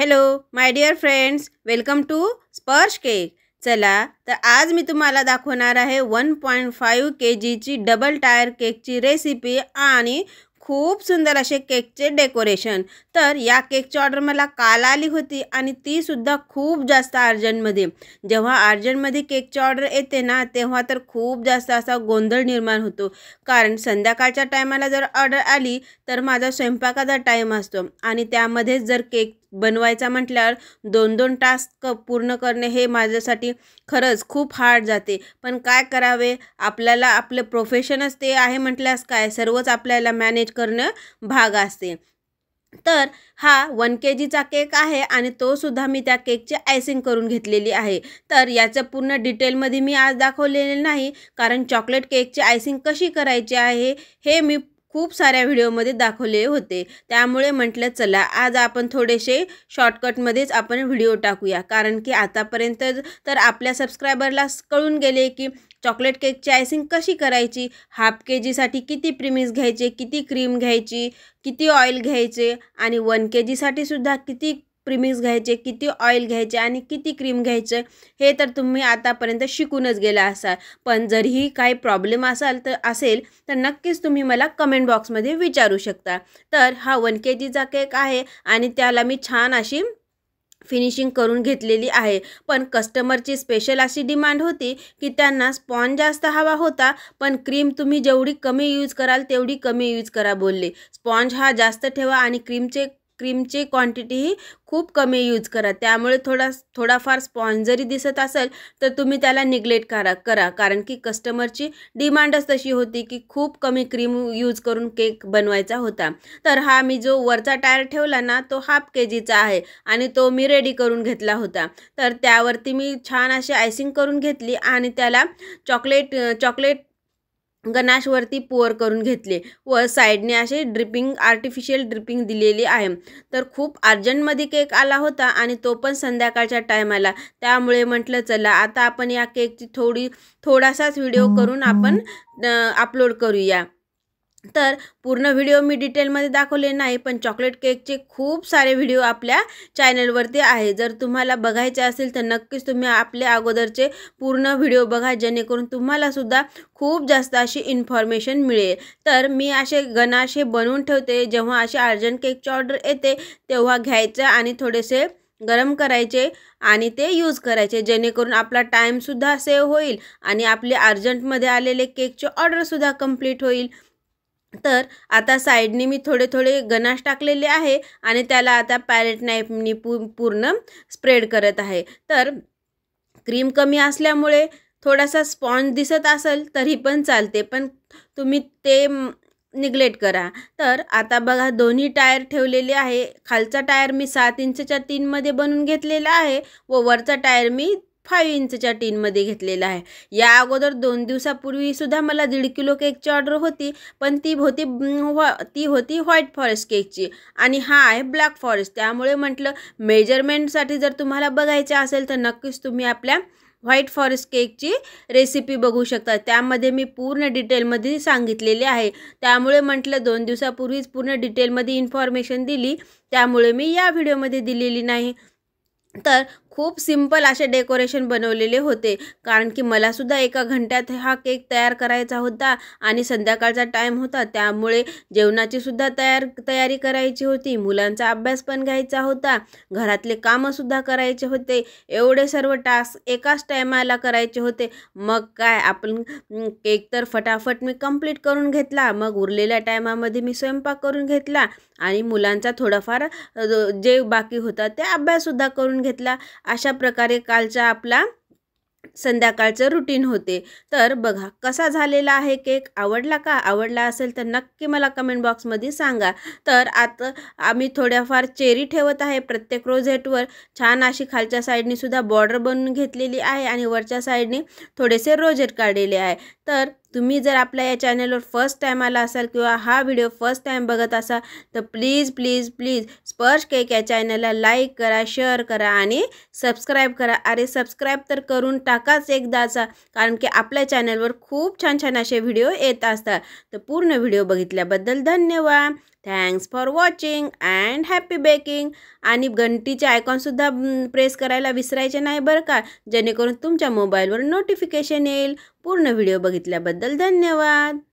hello my dear friends welcome to Sparsh cake चला तर आज मी तुम्हाला दाखवणार आहे वन पॉईंट फाईव्ह के जीची डबल टायर केकची रेसिपी आणि खूप सुंदर असे केकचे डेकोरेशन तर या केकची ऑर्डर मला काल आली होती आणि तीसुद्धा खूप जास्त अर्जंटमध्ये जेव्हा अर्जंटमध्ये केकची ऑर्डर येते ना तेव्हा तर खूप जास्त असा गोंधळ निर्माण होतो कारण संध्याकाळच्या टायमाला जर ऑर्डर आली तर माझा स्वयंपाकाचा टाईम असतो आणि त्यामध्येच जर केक बनवायचा म्हटल्यावर दोन दोन टास्क पूर्ण करणे हे माझ्यासाठी खरंच खूप हार्ड जाते पण काय करावे आपल्याला आपलं प्रोफेशनच ते आहे म्हटल्यास काय सर्वच आपल्याला मॅनेज करणं भाग असते तर हा वन के जीचा केक आहे आणि तोसुद्धा मी त्या केकची आयसिंग करून घेतलेली आहे तर याचं पूर्ण डिटेलमध्ये मी आज दाखवलेले नाही कारण चॉकलेट केकची आयसिंग कशी करायची आहे हे मी खूप साऱ्या व्हिडिओमध्ये दाखवले होते त्यामुळे म्हटलं चला आज आपण थोडेसे शॉर्टकटमध्येच आपण व्हिडिओ टाकूया कारण की आतापर्यंत तर आपल्या सबस्क्रायबरला कळून गेले की चॉकलेट केकची आयसिंग कशी करायची हाफ के जीसाठी किती प्रिमिस घ्यायचे किती क्रीम घ्यायची किती ऑइल घ्यायचे आणि वन के जीसाठी सुद्धा किती प्रिमिक्स घ्यायचे किती ऑइल घ्यायचे आणि किती क्रीम घ्यायचं हे तर तुम्ही आतापर्यंत शिकूनच गेला असाल पण जरीही काही प्रॉब्लेम असाल तर असेल तर नक्कीच तुम्ही मला कमेंट बॉक्समध्ये विचारू शकता तर हा वन के जीचा केक आहे आणि त्याला मी छान अशी फिनिशिंग करून घेतलेली आहे पण कस्टमरची स्पेशल अशी डिमांड होती की त्यांना स्पॉन जास्त हवा होता पण क्रीम तुम्ही जेवढी कमी यूज कराल तेवढी कमी यूज करा बोलले स्पॉन्ज हा जास्त ठेवा आणि क्रीमचे क्रीमची क्वांटिटी ही खूप कमी यूज करा त्यामुळे थोडा थोडाफार स्पॉन्ज जरी दिसत असेल तर तुम्ही त्याला निग्लेक्ट करा करा कारण की कस्टमरची डिमांडच तशी होती की खूप कमी क्रीम यूज करून केक बनवायचा होता तर हा मी जो वरचा टायर ठेवला ना तो हाफ के जीचा आहे आणि तो मी रेडी करून घेतला होता तर त्यावरती मी छान अशी आयसिंग करून घेतली आणि त्याला चॉकलेट चॉकलेट गणाशवरती पोअर करून घेतले व साईडने असे ड्रिपिंग आर्टिफिशियल ड्रिपिंग दिलेली आहे तर खूप अर्जंटमध्ये केक आला होता आणि तो पण संध्याकाळच्या टायमाला त्यामुळे म्हटलं चला आता आपण या केकची थोडी थोडासाच व्हिडिओ करून आपण अपलोड करूया तर पूर्ण व्हिडिओ मी डिटेलमध्ये दाखवले नाही पण चॉकलेट केकचे खूप सारे व्हिडिओ आपल्या चॅनलवरती आहे जर तुम्हाला बघायचे असेल तर नक्कीच तुम्ही आपले अगोदरचे पूर्ण व्हिडिओ बघा जेणेकरून तुम्हालासुद्धा खूप जास्त अशी इन्फॉर्मेशन मिळेल तर मी असे गणाशे बनवून ठेवते जेव्हा असे अर्जंट केकची ऑर्डर येते तेव्हा घ्यायचं आणि थोडेसे गरम करायचे आणि ते यूज करायचे जेणेकरून आपला टाईमसुद्धा सेव्ह होईल आणि आपले अर्जंटमध्ये आलेले केकचे ऑर्डरसुद्धा कंप्लीट होईल तर आता साईडने मी थोडे थोडे गनाश टाकलेले आहे आणि त्याला आता पॅलेट नाईफनी पू पूर्ण स्प्रेड करत आहे तर क्रीम कमी असल्यामुळे थोडासा स्पॉन्ज दिसत असेल तरी पण चालते पण तुम्ही ते निग्लेक्ट करा तर आता बघा दोन्ही टायर ठेवलेले आहे खालचा टायर मी सात इंचच्या तीनमध्ये बनवून घेतलेला आहे व वरचा टायर मी फाईव्ह इंचच्या टीनमध्ये घेतलेला आहे या अगोदर दोन दिवसापूर्वी सुद्धा मला दीड किलो केकची ऑर्डर होती पण ती होती ती होती व्हाईट फॉरेस्ट केकची आणि हा आहे ब्लॅक फॉरेस्ट त्यामुळे म्हटलं मेजरमेंटसाठी जर तुम्हाला बघायचं असेल तर नक्कीच तुम्ही आपल्या व्हाईट फॉरेस्ट केकची रेसिपी बघू शकता त्यामध्ये मी पूर्ण डिटेलमध्ये सांगितलेली आहे त्यामुळे म्हटलं दोन दिवसापूर्वीच पूर्ण डिटेलमध्ये इन्फॉर्मेशन दिली त्यामुळे मी या व्हिडिओमध्ये दिलेली नाही तर खूप सिम्पल असे डेकोरेशन बनवलेले होते कारण की मलासुद्धा एका घंट्यात हा केक तयार करायचा होता आणि संध्याकाळचा टाईम होता त्यामुळे जेवणाची सुद्धा तयार तयारी करायची होती मुलांचा अभ्यास पण घ्यायचा होता घरातले कामंसुद्धा करायचे होते एवढे सर्व टास्क एकाच टायमाला करायचे होते मग काय आपण केक तर फटाफट मी कंप्लीट करून घेतला मग उरलेल्या टायमामध्ये मी स्वयंपाक करून घेतला आणि मुलांचा थोडाफार जे बाकी होता ते अभ्याससुद्धा करून घेतला अशा प्रकारे कालचा आपला संध्याकाळचं रुटीन होते तर बघा कसा झालेला आहे केक आवडला का आवडला असेल तर नक्की मला कमेंट बॉक्समध्ये सांगा तर आता आम्ही थोड्याफार चेरी ठेवत आहे प्रत्येक रोझेटवर छान अशी खालच्या साईडनीसुद्धा सुद्धा बॉर्डर बनवून घेतलेली आहे आणि वरच्या साईडने थोडेसे रोझेट काढलेले आहे तर तुम्ही जर आपल्या या चॅनलवर फर्स्ट टाईम आला असाल किंवा हा व्हिडिओ फर्स्ट टाईम बघत असाल तर please please please Sparsh cake या चॅनलला लाईक करा शेअर करा आणि सबस्क्राईब करा अरे सबस्क्राईब तर करून टाकाच एकदाचा कारण की आपल्या चॅनलवर खूप छान छान असे व्हिडिओ येत असतात तर पूर्ण व्हिडिओ बघितल्याबद्दल धन्यवाद thanks for watching and happy baking आणि घंटीचे आयकॉनसुद्धा प्रेस करायला विसरायचे नाही बरं का जेणेकरून तुमच्या मोबाईलवर नोटिफिकेशन येईल पूर्ण व्हिडिओ बघितल्याबद्दल बदल धन्यवाद